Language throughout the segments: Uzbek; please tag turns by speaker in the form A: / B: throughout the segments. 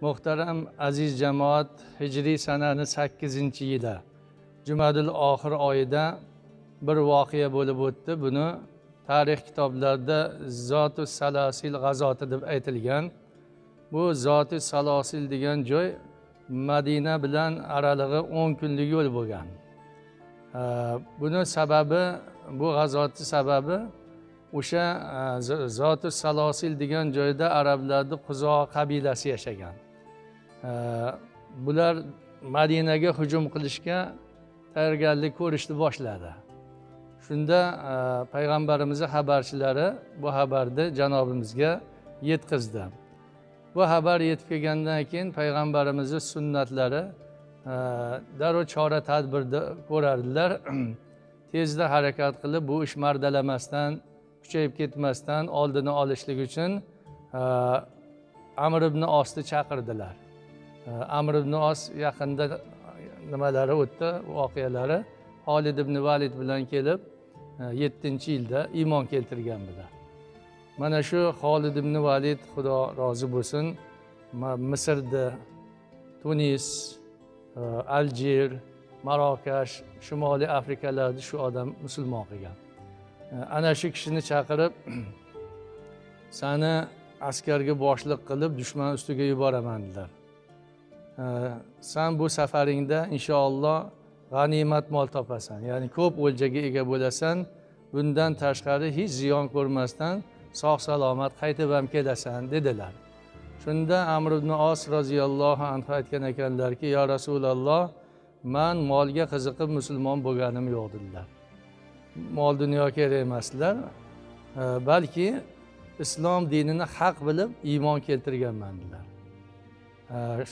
A: muhtaram aziz jamoat hijriy sanani sakkizinchi yili jumadil oxir oyida bir voqea bo'lib o'tdi buni tarix kitoblarida zotu salosil g'azoti deb aytilgan bu zoti salosil degan joy madina bilan aralig'i o'n kunlik yo'l bo'lgan buni sababi bu g'azotni sababi o'sha e, zoti salosil degan joyda arablarni quzo qabilasi yashagan bular madinaga hujum qilishga tayyorgarlik ko'rishni boshladi shunda e, payg'ambarimizni xabarchilari bu xabarni janobimizga yetkazdi bu xabar yetib kelgandan keyin payg'ambarimizni sunnatlari e, darrov chora tadbirni ko'rardilar tezda harakat qilib bu ish mardalamasdan kuchayib ketmasdan oldini olishlik uchun e, amr ibn osni chaqirdilar amr ibn os yaqinda e, nimalari o'tdi voqealari holid ibn valid bilan kelib e, yettinchi yilda iymon keltirgan bular mana shu holid ibn valid xudo rozi bo'lsin misrda tunis e, aljir marokash shimoliy afrikalarni shu odam musulmon qilgan ana shu kishini chaqirib sani askarga boshliq qilib dushman ustiga yuboraman dedilar san bu safaringda inshaalloh g'animat mol topasan ya'ni ko'p o'ljaga ega bo'lasan bundan tashqari hech ziyon ko'rmasdan sog' salomat qaytib ham kelasan dedilar shunda amr ibn os roziyallohu anhu aytgan ekanlarki yo rasululloh man molga qiziqib musulmon bo'lganim yo'q dedilar mol dunyo kerak emasdilar balki islom dinini haq bilib iymon keltirganman dedilar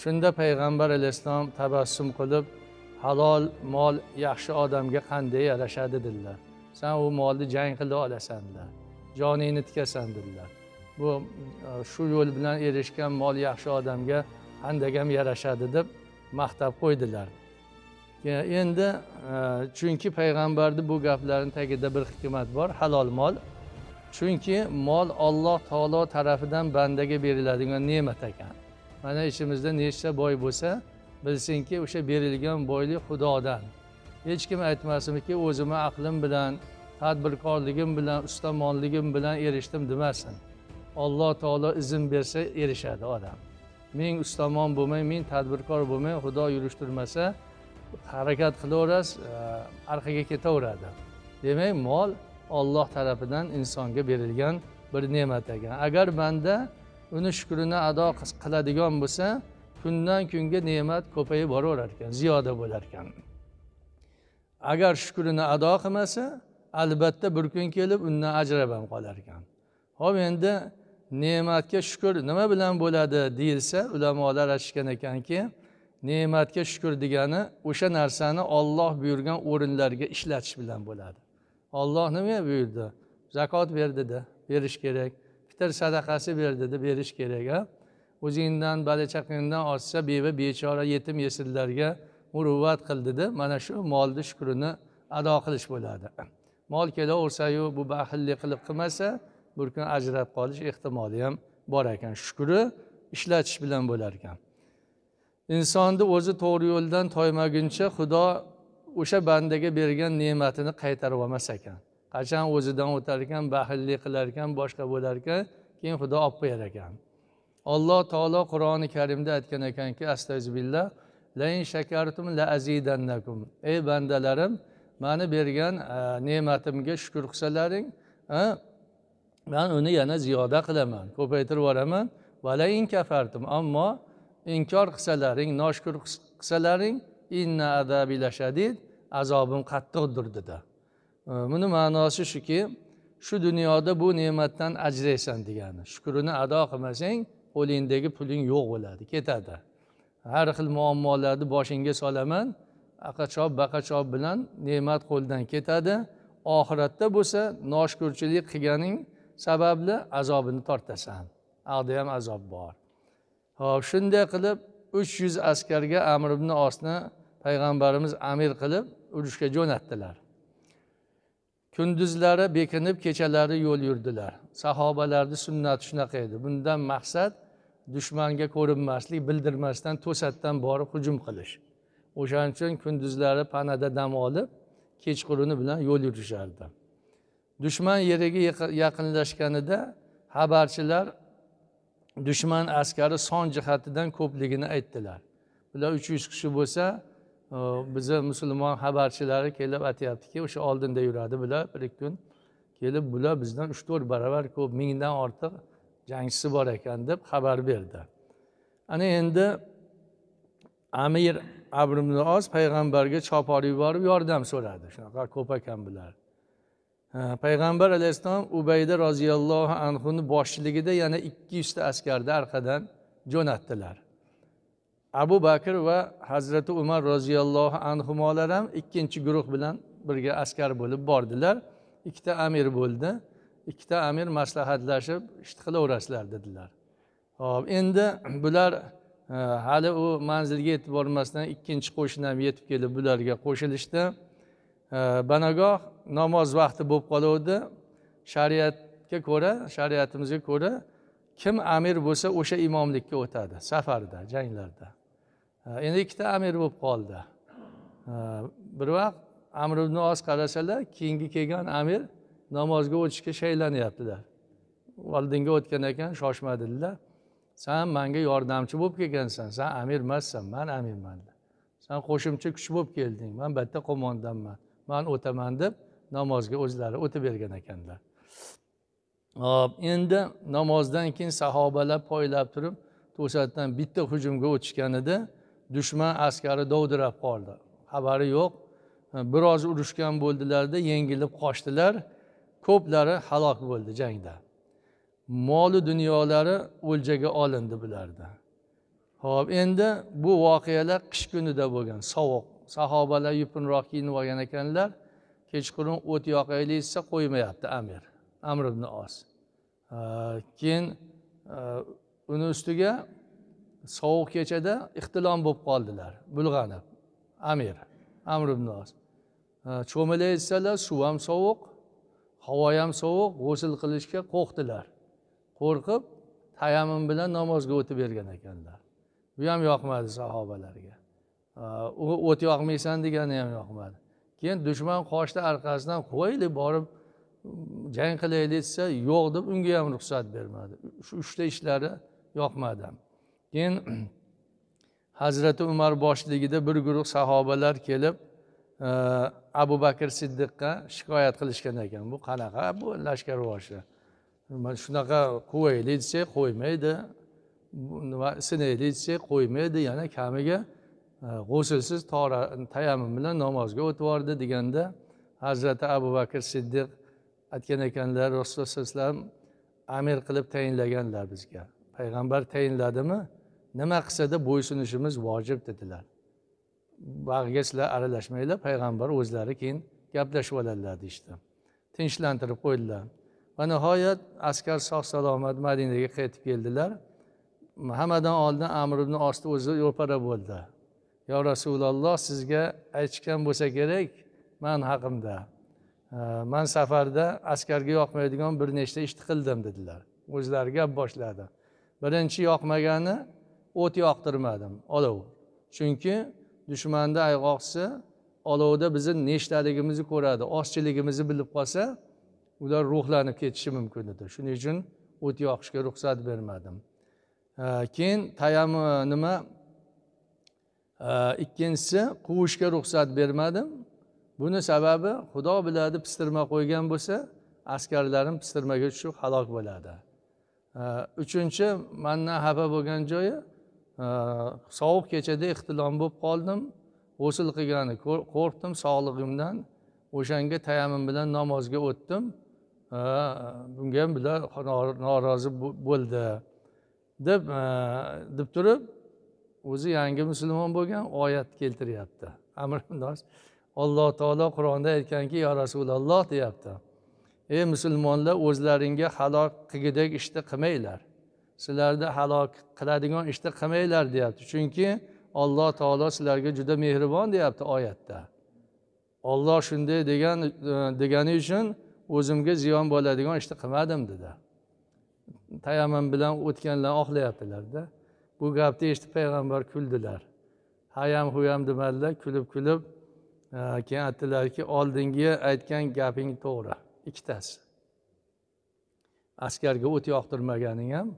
A: shunda payg'ambar alayhissalom tabassum qilib halol mol yaxshi odamga qanday yarashadi dedilar san u molni jang qila olasan dedilar joningni tikasan dedilar bu e, shu yo'l bilan erishgan mol yaxshi odamga handagam yarashadi deb maqtab qo'ydilar endi e, chunki payg'ambarni bu gaplarni tagida bir hikmat bor halol mol chunki mol olloh taolo tarafidan bandaga beriladigan ne'mat ekan mana ishimizda nechta boy bo'lsa bilsinki o'sha berilgan boylik xudodan hech kim aytmasinki o'zimni aqlim bilan tadbirkorligim bilan ustamonligim bilan erishdim demasin alloh taolo izn bersa erishadi odam men ustamon bo'lmay men tadbirkor bo'lmay xudo yurishtirmasa harakat qilaverasiz orqaga e, ketaveradi demak mol olloh tarafidan insonga berilgan bir ne'mat ekan agar banda uni shukrini ado qiladigan bo'lsa kundan kunga ne'mat ko'payib boraverar ekan ziyoda bo'lar ekan agar shukrini ado qilmasa albatta bir kun kelib undan ajrab ham qolar ekan ho'p endi ne'matga shukur nima bilan bo'ladi deyilsa ulamolar aytishgan ekanki ne'matga shukur degani o'sha narsani olloh buyurgan o'rinlarga ishlatish bilan bo'ladi olloh nima buyurdi zakot ber dedi berish kerak fitr sadaqasi berdi deb berish kerak a o'zingdan bola chaqangdan ortsa beva bechora yetim yesirlarga muruvvat qil dedi mana shu molni shukrini ado qilish bo'ladi mol kelaversayu bu baxillik qilib qilmasa bir kun ajrab qolish ehtimoli ham bor ekan shukri ishlatish bilan bo'lar ekan insonni o'zi to'g'ri yo'ldan toymaguncha xudo o'sha bandaga bergan ne'matini qaytarib olmas ekan qachon o'zidan o'tar ekan baxillik qilar ekan boshqa bo'lar ekan keyin xudo olib qo'yar ekan alloh taolo qur'oni karimda aytgan ekanki astazbillah shakartum la azidannakum ey bandalarim mani bergan e, ne'matimga shukur qilsalaring e, man uni yana ziyoda qilaman ko'paytirib yuboraman valain kafartum ammo inkor qilsalaring noshukur qilsalaring inna azabi lashadid azobim qattiqdir dedi buni ma'nosi shuki shu dunyoda bu ne'matdan ajraysan degani shukrini ado qilmasang qo'lingdagi puling yo'q bo'ladi ketadi har xil muammolarni boshingga solaman aqachob baqachob bilan ne'mat qo'ldan ketadi oxiratda bo'lsa noshukurchilik qilganing sababli azobini tortasan aqda ham azob bor ho'p shunday qilib uch yuz askarga amr ibn osni payg'ambarimiz amir qilib urushga jo'natdilar kunduzlari bekinib kechalari yo'l yurdilar sahobalarni sunnati shunaqa edi bundan maqsad dushmanga ko'rinmaslik bildirmasdan to'satdan borib hujum qilish o'shaning uchun kunduzlari panada dam olib kechquruni bilan yo'l yurishardi dushman yeriga yaqinlashganida xabarchilar dushman askari son jihatidan ko'pligini aytdilar bular uch yuz kishi bo'lsa bizni musulmon xabarchilari kelib aytyaptiki o'sha oldinda yuradi bular bir ikki kun kelib bular bizdan uch to'rt baravar ko'p mingdan ortiq jangchisi bor ekan deb xabar berdi ana endi amir abr payg'ambarga chopor yuborib yordam so'radi shunaqa ko'p ekan bular payg'ambar alayhissalom ubayda roziyallohu anhuni boshchiligida yana ikki yuzta askarni orqadan jo'natdilar abu bakr va hazrati umar roziyallohu anhular ham ikkinchi guruh bilan birga askar bo'lib bordilar ikkita amir bo'ldi ikkita amir maslahatlashib ishni qilaverasizlar dedilar ho'p endi bular e, hali u manzilga yetib bormasdan ikkinchi qo'shin ham yetib kelib bularga qo'shilishdi e, banagoh namoz vaqti bo'lib qoluvdi shariatga ko'ra shariatimizga ko'ra kim amir bo'lsa o'sha imomlikka o'tadi safarda janglarda Э, endi ikkita amir bo'lib qoldi э, bir vaqt amr ibn os qarasalar keyingi kelgan amir namozga o'tishga shaylanyaptilar oldinga o'tgan ekan shoshmadilar san manga yordamchi bo'lib kelgansan san amir emassan man amirman san qo'shimcha kuch bo'lib kelding man bitta qo'mondonman man o'taman deb namozga o'zlari o'tib bergan ekanlar hop endi namozdan keyin sahobalar poylab turib to'satdan bitta hujumga o'tishganida dushman askari dovdirab qoldi xabari yo'q biroz urushgan bo'ldilarda yengilib qochdilar ko'plari halok bo'ldi jangda molu dunyolari o'ljaga olindi bularni ho'p endi bu voqealar qish kunida bo'lgan sovuq sahobalar yupunroq kiyinib olgan ekanlar kechqurun o't yoqaylik desa qo'ymayapti amir amr ibn os keyin uni ustiga sovuq kechada ixtilom bo'lib qoldilar bulg'anib amir amr ibn os cho'milayotsalar suv ham sovuq havo ham sovuq g'usul qilishga qo'rqdilar qo'rqib tayammum bilan namozga o'tib bergan ekanlar bu ham yoqmadi sahobalarga o't yoqmaysan degani ham yoqmadi keyin dushman qochdi orqasidan qo'yaylik borib jang qilaylik desa yo'q deb unga ham ruxsat bermadi shu uchta ishlari yoqmadi keyin hazrati umar boshligida bir guruh sahobalar kelib e, abu bakr siddiqqa shikoyat qilishgan ekan bu qanaqa bu lashkarboshi mana shunaqa quvaylik desak qo'ymaydi nima sinaylik desak qo'ymaydi yana kamiga e, tora tayammum bilan namozga o'tib yubordi deganda hazrati abu bakr siddiq aytgan ekanlar rasululloh alayhi vasallam amir qilib tayinlaganlar bizga payg'ambar tayinladimi nima qilsada bo'ysunishimiz vojib dedilar bag'ga sizlar aralashmanglar payg'ambar o'zlari keyin gaplashib oladilar deyishdi tinchlantirib qo'ydilar va nihoyat askar sog' salomat madinaga qaytib keldilar hammadan oldin amr ibn osni o'zi ro'para bo'ldi yo rasululloh sizga aytishgan bo'lsa kerak man haqimda man safarda askarga yoqmaydigan bir nechta ishni qildim dedilar o'zlari gap boshladi birinchi yoqmagani o't yoqtirmadim olov chunki dushmanni ayg'oqchisi olovda bizni nechtaligimizni ko'radi ozchiligimizni bilib qolsa ular ruhlanib ketishi mumkin edi shuning uchun o't yoqishga ruxsat bermadim keyin tayam nima ikkinchisi quvishga ruxsat bermadim buni sababi xudo biladi pistirma qo'ygan bo'lsa askarlarim pistirmaga tushib halok bo'ladi uchinchi mandan xafa bo'lgan joyi Э, sovuq kechada ixtilom bo'lib qoldim g'usul qilgani qo'rqdim sog'lig'imdan o'shanga tayammum bilan namozga o'tdim э, bunga ham bular norozi bo'ldi deb э, deb turib o'zi yangi musulmon bo'lgan oyat keltiryapti amir nos alloh taolo qur'onda aytganki yo rasululloh deyapti ey musulmonlar o'zlaringga halok qilgidek ishni qilmanglar sizlarni halok qiladigan ishni qilmanglar deyapti chunki alloh taolo sizlarga juda mehribon deyapti oyatda olloh shunday degan e, degani uchun o'zimga ziyon bo'ladigan ishni qilmadim dedi tayammum bilan o'tganlar oxlayaptilarda bu gapni eshitib payg'ambar kuldilar hayam huyam demadilar kulib kulib e, keyin aytdilarki oldingi aytgan gaping to'g'ri ikkitasi askarga o't yoqtirmaganing ham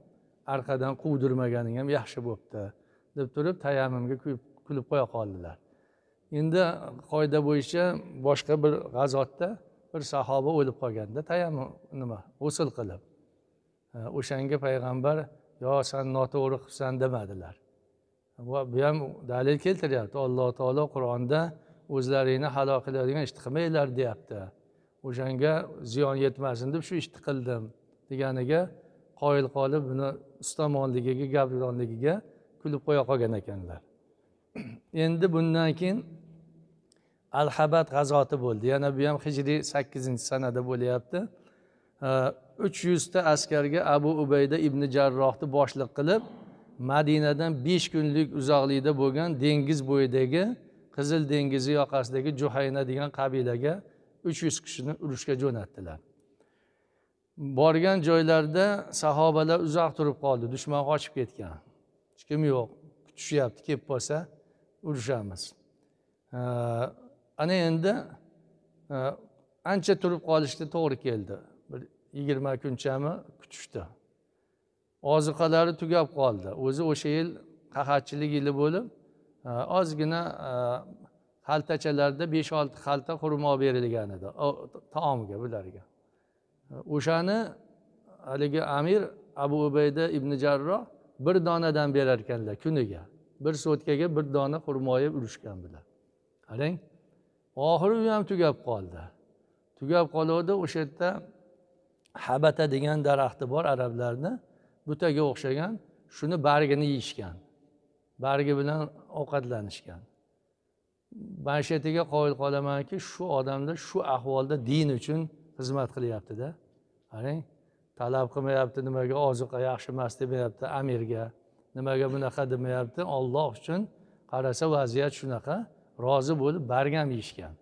A: orqadan quvdirmaganing ham yaxshi bo'libdi deb turib tayammumga kulib qo'ya qoldilar endi qoida bo'yicha boshqa bir g'azotda bir sahoba o'lib qolganda tayammum nima g'usul qilib o'shanga payg'ambar yo san noto'g'ri qilibsan demadilar va bu ham dalil keltiryapti alloh taolo qur'onda o'zlaringni halok qiladigan ishni qilmanglar deyapti o'shanga ziyon yetmasin deb shu ishni qildim deganiga qoyil qolib buni ustamonligiga gavdonligiga kulib qo'ya qolgan ekanlar endi bundan keyin al habat g'azoti bo'ldi yana bu ham hijriy sakkizinchi sanada bo'lyapti uch yuzta askarga abu ubayda ibn jarrohni boshliq qilib madinadan besh kunlik uzoqlikda bo'lgan dengiz bo'yidagi qizil dengizi yoqasidagi juhayna degan qabilaga uch yuz kishini urushga jo'natdilar borgan joylarida sahobalar uzoq turib qoldi dushman qochib ketgan hech kim yo'q kutishyapti kelib qolsa urushamiz ana endi ancha turib qolishga to'g'ri keldi bir yigirma kunchami kutishdi ozuqalari tugab qoldi o'zi o'sha yil qahatchilik yili bo'lib ozgina xaltachalarda besh olti xalta xurmo berilgan edi taomga bularga o'shani haligi amir abu ubayda ibn jarroh bir donadan berar ekanlar kuniga bir so'tkaga bir dona xurmoyi urishgan bular qarang oxiri u ham tugab qoldi tugab qoluvdi o'sha yerda habata degan daraxti bor arablarni butaga o'xshagan shuni bargini yeyishgan bargi bilan ovqatlanishgan shu yerdaga qoyil qolamanki shu odamlar shu ahvolda din uchun xizmat qilyaptida qarang talab qilmayapti nimaga oziqa yaxshi emas demayapti amirga nimaga bunaqa demayapti olloh uchun qarasa vaziyat shunaqa rozi bo'lib bargam yeyishgan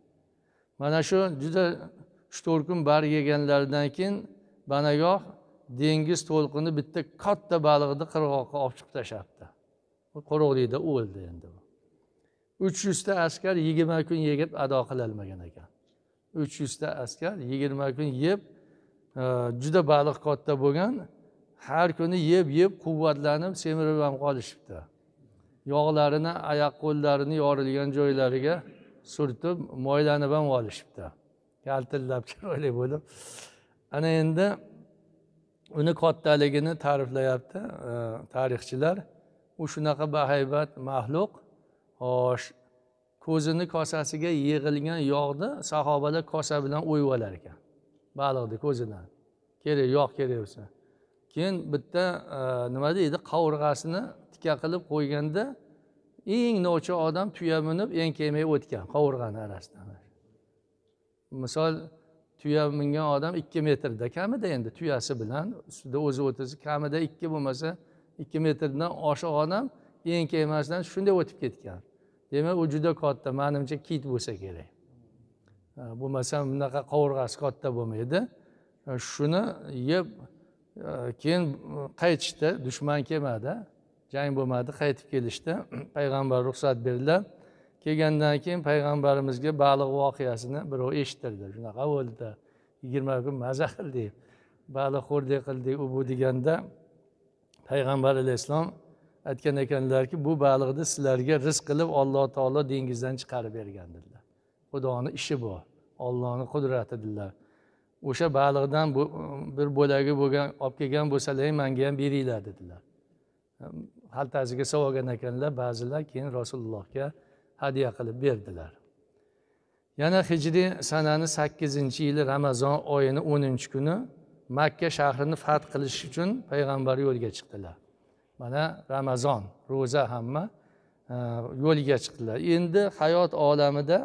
A: mana shu juda uch to'rt kun barg yeganlaridan keyin banagoh dengiz to'lqini bitta katta baliqni qirg'oqqa olib chiqib tashlabdi qo'riqlikda o'ldi endi u uch yuzta askar yigirma kun yegib ado qilolmagan ekan uch yuzta askar yigirma kun yeb e, juda baliq katta bo'lgan har kuni yeb yeb quvvatlanib semirib ham qolishibdi yog'larini oyoq qo'llarini yorilgan joylariga surtib moylanib ham olishibdi kaltillab chiroyli bo'lib ana endi uni kattaligini ta'riflayapti e, tarixchilar u shunaqa bahaybat maxluq xo'sh ko'zini kosasiga yig'ilgan yog'ni sahobalar kosa bilan o'yib olar ekan baliqni ko'zidan kerak yog' kerak bo'lsa keyin bitta e, nima deydi qovurg'asini tikka qilib qo'yganda eng novcha odam tuya minib eng kemay o'tgan qovurg'ani orasidan misol tuya mingan odam ikki metrda kamida endi tuyasi bilan ustida o'zi o'tirsa kamida ikki bo'lmasa ikki metrdan oshiq odam eng kemasidan shunday o'tib ketgan demak u juda katta manimcha kit bo'lsa kerak bo'lmasam bunaqa qovurg'asi katta bo'lmaydi shuni yeb keyin qaytishdi dushman kelmadi jang bo'lmadi qaytib kelishdi payg'ambar ruxsat berdilar kelgandan keyin payg'ambarimizga baliq voqeasini birov eshittirdi shunaqa bo'ldi yigirma kun maza qildik baliqxo'rdek qildik u bu deganda payg'ambar alayhissalom aytgan ekanlarki bu baliqni sizlarga rizq qilib olloh taolo dengizdan chiqarib bergan dedilar xudoni ishi bu ollohni qudrati dedilar o'sha baliqdan bu bir bo'lagi bo'lgan olib kelgan bo'lsalaring manga ham beringlar dedilar xaltasiga olgan ekanlar ba'zilar keyin rasulullohga hadya qilib berdilar yana hijriy sanani sakkizinchi yili ramazon oyini o'ninchi kuni makka shahrini fath qilish uchun payg'ambar yo'lga chiqdilar mana ramazon ro'za hamma e, yo'lga chiqdilar endi hayot olamida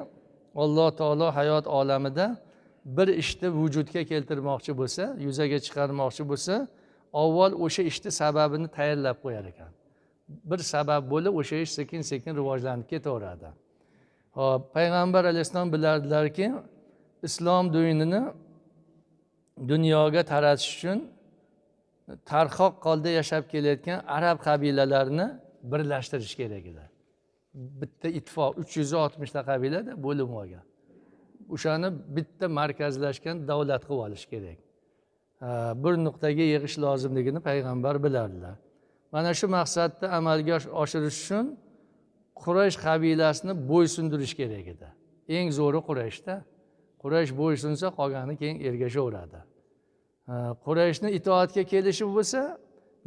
A: alloh taolo hayot olamida bir ishni vujudga keltirmoqchi bo'lsa yuzaga chiqarmoqchi bo'lsa avval o'sha ishni sababini tayyorlab qo'yar ekan bir sabab bo'lib o'sha ish sekin sekin rivojlanib ketaveradi hop payg'ambar alayhissalom bilardilarki islom dinini dunyoga taratish uchun tarhoq qolda yashab kelayotgan arab qabilalarini birlashtirish kerak edi bitta ittifoq uch yuz oltmishta qabilada bo'lim olgan o'shani bitta markazlashgan davlat qilib olish kerak bir nuqtaga yig'ish lozimligini payg'ambar bilardilar mana shu maqsadni amalga oshirish uchun quraysh qabilasini bo'ysundirish kerak edi eng zo'ri qurayshda quraysh bo'ysunsa qolgani keyin ergashaveradi Э, qurayshni itoatga kelishi bo'lsa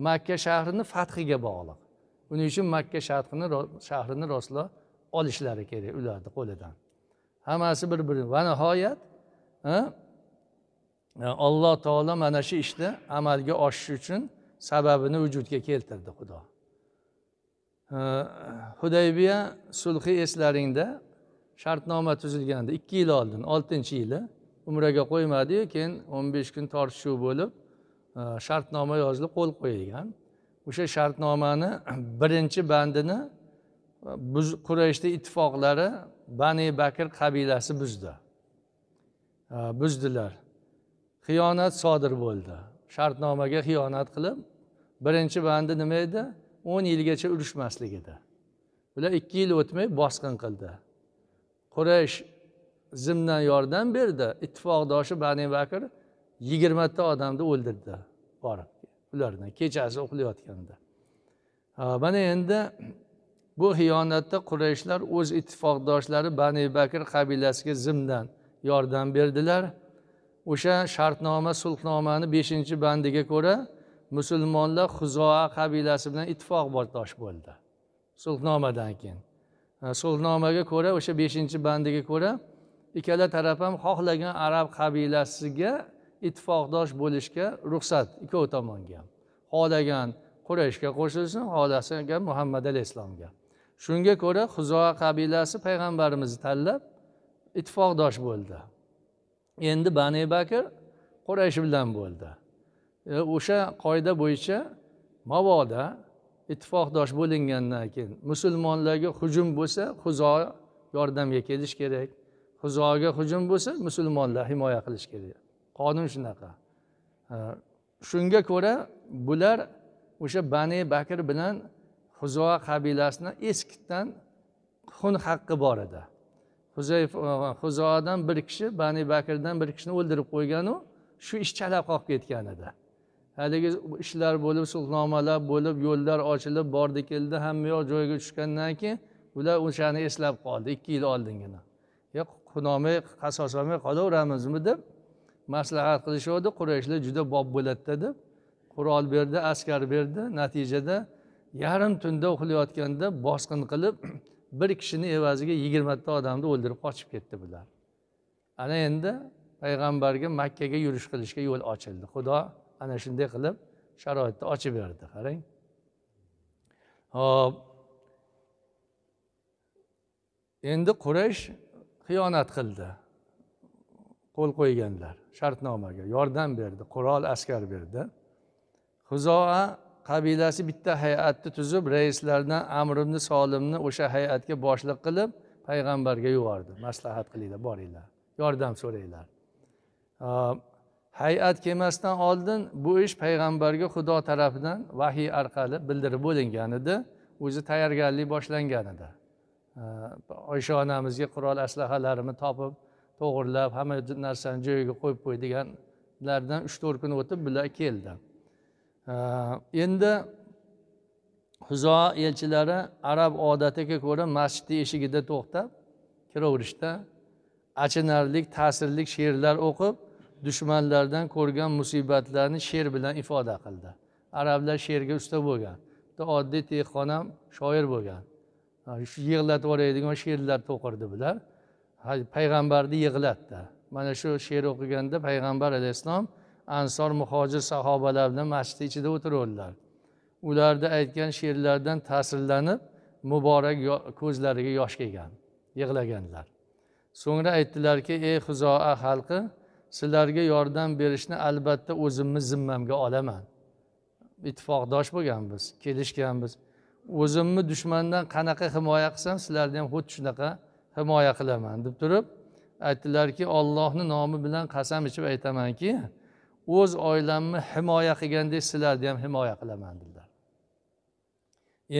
A: makka shahrini fathiga bog'liq uning uchun makka shahrini shahrini rostlab olishlari kerak ularni qo'lidan hammasi bir biri va nihoyat e, e, alloh taolo mana shu ishni amalga oshish uchun sababini vujudga keltirdi xudo e, hudaybiya sulhi eslaringda shartnoma tuzilganda ikki yil oldin oltinchi yili umraga qo'ymadiyu keyin o'n besh kun tortishuv bo'lib e, shartnoma yozilib qo'l qo'yilgan o'sha shartnomani birinchi bandini e, buz qurayishni ittifoqlari bani bakr qabilasi buzdi e, buzdilar xiyonat sodir bo'ldi shartnomaga xiyonat qilib birinchi bandi nima edi o'n yilgacha urushmaslik edi ular ikki yil o'tmay bosqin qildi quraysh zimdan yordam berdi ittifoqdoshi bani bakr yigirmata odamni o'ldirdi borib ulardan kechasi uxlayotganda mana endi bu xiyonatda qurayshlar o'z ittifoqdoshlari bani bakr qabilasiga zimdan yordam berdilar o'sha shartnoma sulhnomani beshinchi bandiga ko'ra musulmonlar huzoa qabilasi bilan ittifoq bordosh bo'ldi sulhnomadan keyin sulhnomaga ko'ra o'sha beshinchi bandiga ko'ra ikkala taraf ham xohlagan arab qabilasiga ittifoqdosh bo'lishga ruxsat ikkovi tomonga ham xohlagan qurayshga qo'shilsin xohlagan muhammad alayhissalomga shunga ko'ra huzoa qabilasi payg'ambarimizni tanlab ittifoqdosh bo'ldi endi bani bakr quraysh bilan bo'ldi e, o'sha qoida bo'yicha mabodo ittifoqdosh bo'lingandan keyin musulmonlarga hujum bo'lsa huzo yordamga kelish kerak huzoga hujum bo'lsa musulmonlar himoya qilish kerak qonun shunaqa shunga ko'ra bular o'sha bani bakr bilan huzo qabilasini eskidan xun haqqi bor edi huzayf e, huzoadan bir kishi bani bakrdan bir kishini o'ldirib qo'yganu shu ish chalab qolib ketgan edi haligi ishlar bo'lib sulhnomalar bo'lib yo'llar ochilib bordi keldi hamma yoq joyiga tushgandan keyin ular o'shani eslab qoldi ikki yil oldingina xunomay qasosamay qolaveramizmi deb maslahat qilishadi qurayshlar juda bob bo'ladida deb qurol berdi askar berdi natijada yarim tunda uxlayotganda bosqin qilib bir kishini evaziga yigirmata odamni o'ldirib qochib ketdi bular ana endi payg'ambarga makkaga yurish qilishga yo'l ochildi xudo ana shunday qilib sharoitni ochib berdi qarang hop endi quraysh xiyonat qildi qo'l qo'yganlar shartnomaga yordam berdi qurol askar berdi huzoa qabilasi bitta hay'atni tuzib raislaridan amr ibn solimni o'sha hay'atga boshliq qilib payg'ambarga yubordi maslahat qilinglar boringlar yordam so'ranglar hay'at kelmasdan oldin bu ish payg'ambarga xudo tarafidan vahiy orqali bildirib bo'lingan edi o'zi tayyorgarlik boshlangan edi oysha onamizga qurol aslahalarimni topib to'g'irlab hamma narsani joyiga qo'yib qo'ydiganlardan uch to'rt kun o'tib bular keldi endi huzo elchilari arab odatiga ko'ra masjidni eshigida to'xtab kiraverishda achinarli ta'sirli she'rlar o'qib dushmanlardan ko'rgan musibatlarni she'r bilan ifoda qildi arablar she'rga usta bo'lgan bitta oddiy dehqon ham shoir bo'lgan shu yig'latib yuboradigan she'rlar to'qirdi bular payg'ambarni yig'latdi mana shu she'r o'qiganda payg'ambar alayhissalom ansor muhojir sahobalar bilan masjid ichida o'tiruvdilar ularni aytgan she'rlardan ta'sirlanib muborak ko'zlariga yosh kelgan yig'laganlar so'ngra aytdilarki ey huzoa xalqi sizlarga yordam berishni albatta o'zimni zimmamga olaman ittifoqdosh bo'lganmiz kelishganmiz o'zimni dushmandan qanaqa himoya qilsam sizlarni ham xuddi shunaqa himoya qilaman deb turib aytdilarki ollohni nomi bilan qasam ichib aytamanki o'z oilamni himoya qilgandek sizlarni ham himoya qilaman dedilar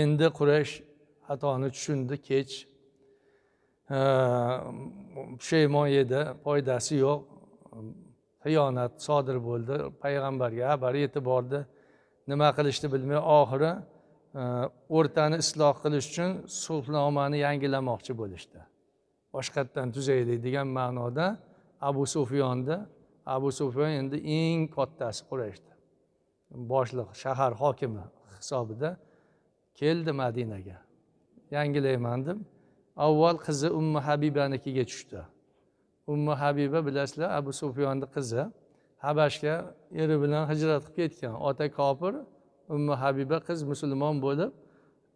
A: endi quraysh xatoni tushundi kech pushaymon edi foydasi yo'q xiyonat sodir bo'ldi payg'ambarga xabar yetib bordi nima qilishni bilmay oxiri o'rtani isloh qilish uchun sulhnomani yangilamoqchi bo'lishdi boshqatdan tuzaylik degan ma'noda abu sufyonni abu sufyon endi eng kattasi qurashdi boshliq shahar hokimi hisobida keldi madinaga yangilayman deb avval qizi ummu habibanikiga tushdi ummu habiba bilasizlar abu sufyonni qizi habashga eri bilan hijrat qilib ketgan ota kofir ummu habiba qiz musulmon bo'lib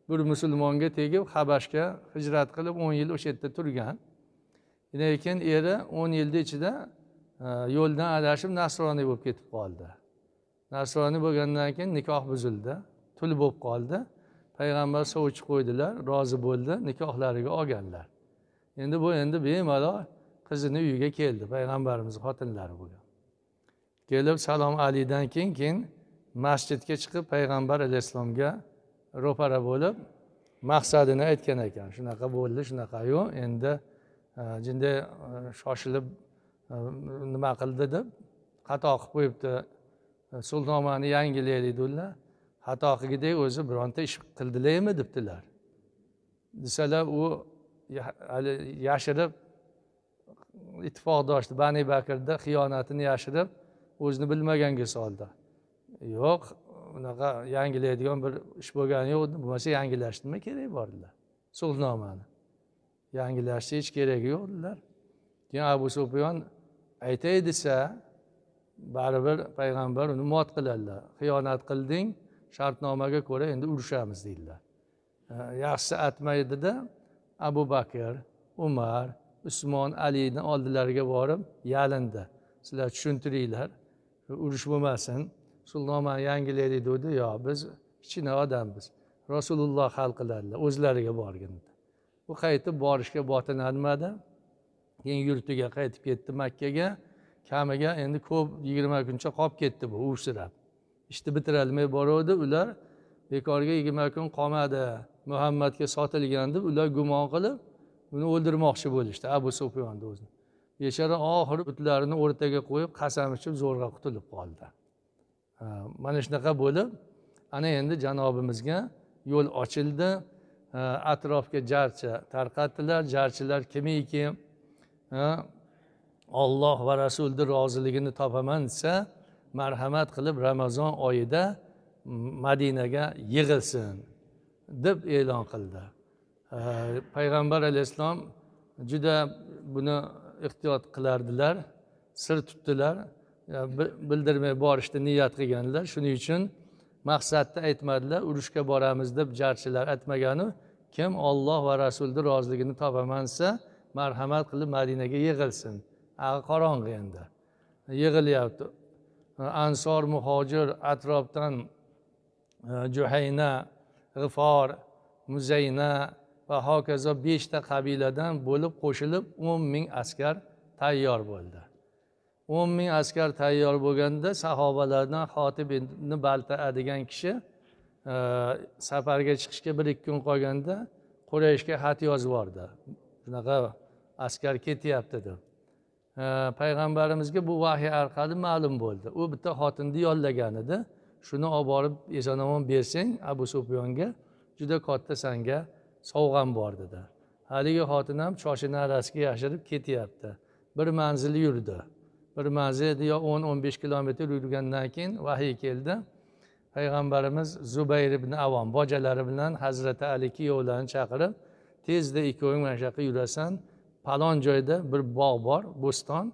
A: bir musulmonga tegib habashga hijrat qilib o'n yil o'sha yerda turgan lekin eri o'n yilni ichida e, yo'ldan adashib nasroniy bo'lib ketib qoldi nasroniy bo'lgandan keyin nikoh buzildi tul bo'lib qoldi payg'ambar sovchi qo'ydilar rozi bo'ldi nikohlariga olganlar endi bu endi bemalol qizini uyiga keldi payg'ambarimiz xotinlari bo'lgan kelib salom alidan keyin keyin masjidga chiqib payg'ambar alayhissalomga ro'para bo'lib maqsadini aytgan ekan shunaqa bo'ldi shunaqayu endi e, jinday e, shoshilib e, nima qildi deb xato qilib qo'yibdi sulnomani yangilaylik dedilar xato qilgidek o'zi bironta ish qildilarmi debdilar desalar u hali yashirib ittifoqdoshni bani bakrda xiyonatini yashirib o'zini bilmaganga soldi yo'q unaqa yangilaydigan bir ish bo'lgani yo'q bo'lmasa yangilash nima keragi bor dedilar sulhnomani yangilashni hech keragi yo'q dedilar keyin abu sufyon aytay desa baribir payg'ambar uni mot qiladilar xiyonat qilding shartnomaga ko'ra endi urushamiz deydilar yaxshisi aytmaydida abu bakr umar usmon alini oldilariga borib yalindi sizlar tushuntiringlar urush bo'lmasin usulnomani yangilaylik degdi yo biz kichkina odammiz rasululloh hal qiladilar o'zlariga borgin u qaytib borishga botinolmadi keyin yurtiga qaytib ketdi makkaga kamiga endi ko'p yigirma kuncha qolib ketdi bu uvsirab ishni bitirolmay boruvdi ular bekorga yigirma kun qolmadi muhammadga sotilgan deb ular gumon qilib uni o'ldirmoqchi bo'lishdi abu sufyonni o'zini bechora oxiri butlarini o'rtaga qo'yib qasam ichib zo'rg'a qutulib qoldi mana shunaqa bo'lib ana endi janobimizga yo'l ochildi atrofga jarcha tarqatdilar jarchilar kimiki olloh va rasulni roziligini topaman desa marhamat qilib ramazon oyida madinaga yig'ilsin deb e'lon qildi payg'ambar alayhissalom juda buni ehtiyot qilardilar sir tutdilar bildirmay borishni niyat qilganlar shuning uchun maqsadni aytmadilar urushga boramiz deb jarchilar aytmaganu kim olloh va rasulni roziligini topaman desa marhamat qilib madinaga yig'ilsin qorong'i endi yig'ilyapti ansor muhojir atrofdan e, juhayna g'ifor muzayna va hokazo beshta qabiladan bo'lib qo'shilib o'n ming askar tayyor bo'ldi o'n ming askar tayyor bo'lganda sahobalardan xotib ibn baltaa degan kishi e, safarga chiqishga bir ikki kun qolganda qurayshga xat yozib yubordi shunaqa askar ketyapti deb e, payg'ambarimizga bu vahiy orqali ma'lum bo'ldi u bitta xotinni yollagan edi shuni olib borib eson omon bersang abu sufyonga juda katta sanga sovg'am bor dedi haligi xotin ham choshini arasiga yashirib ketyapti bir manzil yurdi bir manzil yo o'n o'n besh kilometr yurgandan keyin vahiy keldi payg'ambarimiz zubayr ibn avom bojalari bilan hazrati ali kuyovlarini chaqirib tezda ikkoving mana shu yoqqa yurasan falon joyda bir bog' bor bo'ston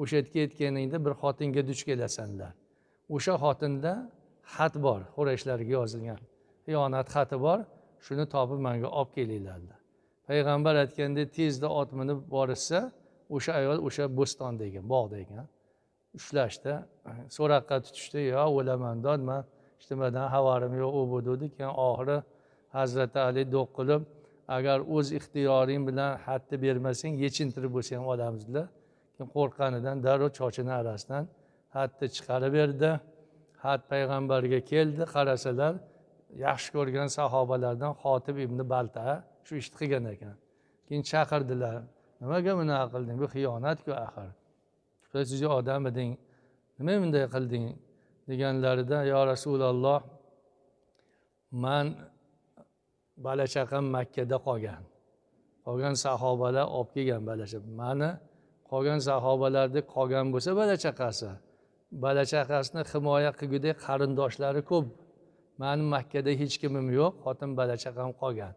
A: o'sha yerga ketganingda bir xotinga duch kelasanlar o'sha xotinda xat bor xurayshlarga yozilgan xiyonat xati bor shuni topib manga olib kelinglar payg'ambar aytganda tezda ot minib borishsa o'sha ayol o'sha bo'stonda ekan bog'da ekan ushlashda so'roqqa tutishdi yo o'lamandan man nimadan xabarim yo'q u bu dedi keyin oxiri hazrati ali do'q qilib agar o'z ixtiyoring bilan xatni bermasang yechintirib bo'lsa ham olamiz dedilar keyin qo'rqqanidan darrov chochini arasidan xatni chiqarib berdi xat payg'ambarga keldi qarasalar yaxshi ko'rgan sahobalardan xotib ibn balta shu ishni qilgan ekan keyin chaqirdilar nimaga bunaqa qilding bu xiyonatku axir siz odam eding nima bunday qilding deganlarida yo rasululloh man bola chaqam makkada qolgan qolgan sahobalar olib kelgan bola mani qolgan sahobalardek qolgan bo'lsa bola chaqasi bola chaqasini himoya qilgudek qarindoshlari ko'p mani makkada hech kimim yo'q xotin bola chaqam qolgan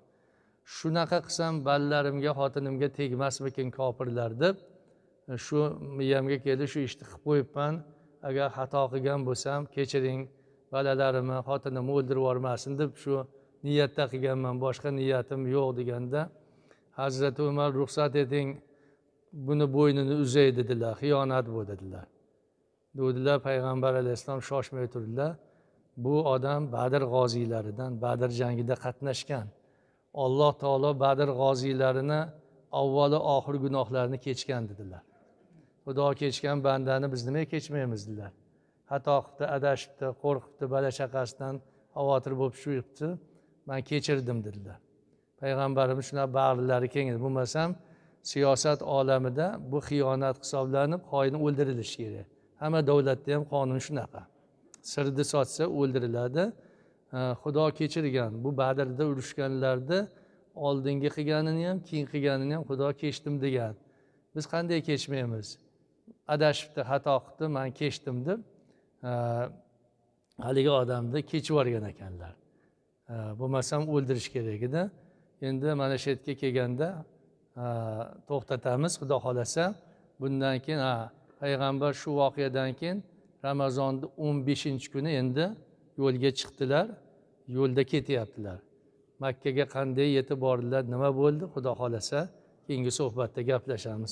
A: shunaqa qilsam ballarimga xotinimga tegmasmikin kofirlar deb e, shu miyamga kelib shu ishni qilib qo'yibman agar xato qilgan bo'lsam kechiring bolalarimni xotinimni o'ldirib yubormasin deb shu niyatda qilganman boshqa niyatim yo'q deganda hazrati umar ruxsat eting buni bo'ynini uzay dedilar xiyonat bu dedilar dedilar payg'ambar alayhissalom shoshmay turdilar bu odam badr g'oziylaridan badr jangida qatnashgan olloh taolo badr g'oziylarini avvalo oxiri gunohlarini kechgan dedilar xudo kechgan bandani biz nimaga kechmaymiz dedilar xato qilibdi adashibdi qo'rqibdi bala chaqasidan xavotir bo'lib shu yuribdi man kechirdim dedilar payg'ambarimiz shunaqa bag'rilari edi bo'lmasam siyosat olamida bu xiyonat hisoblanib xoin o'ldirilishi kerak hamma davlatda ham qonun shunaqa sirni sotsa o'ldiriladi Э, xudo kechirgan bu badrda urushganlarni oldingi qilganini ham keyin qilganini ham xudo kechdim degan biz qanday kechmaymiz adashibdi xato qilibdi man kechdim deb haligi odamni kechib yuborgan ekanlar bo'lmasam o'ldirish kerak edi endi mana shu yerga kelganda to'xtatamiz xudo xohlasa bundan keyin ha payg'ambar shu voqeadan keyin ramazonni o'n beshinchi kuni endi yo'lga chiqdilar yo'lda ketyaptilar makkaga qanday yetib bordilar nima bo'ldi xudo xohlasa keyingi suhbatda gaplashamiz